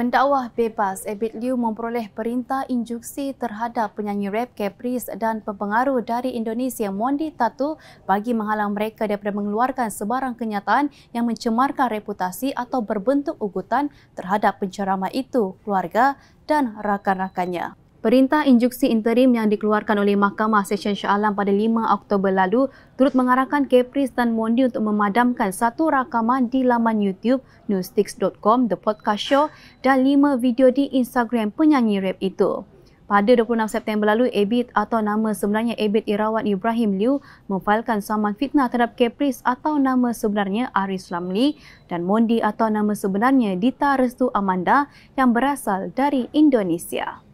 Pendakwah bebas Abid Liu memperoleh perintah injuksi terhadap penyanyi rap Caprice dan pempengaruh dari Indonesia Mondi Tatu bagi menghalang mereka daripada mengeluarkan sebarang kenyataan yang mencemarkan reputasi atau berbentuk ugutan terhadap pencerama itu, keluarga dan rakan-rakannya. Perintah Injuksi Interim yang dikeluarkan oleh Mahkamah Sesyen Shah Alam pada 5 Oktober lalu turut mengarahkan Capris dan Mondi untuk memadamkan satu rakaman di laman YouTube newsticks.com The Podcast Show dan lima video di Instagram penyanyi rap itu. Pada 26 September lalu, Abid atau nama sebenarnya Abid Irawan Ibrahim Liu memfailkan saman fitnah terhadap Capris atau nama sebenarnya Aris Ramli dan Mondi atau nama sebenarnya Dita Restu Amanda yang berasal dari Indonesia.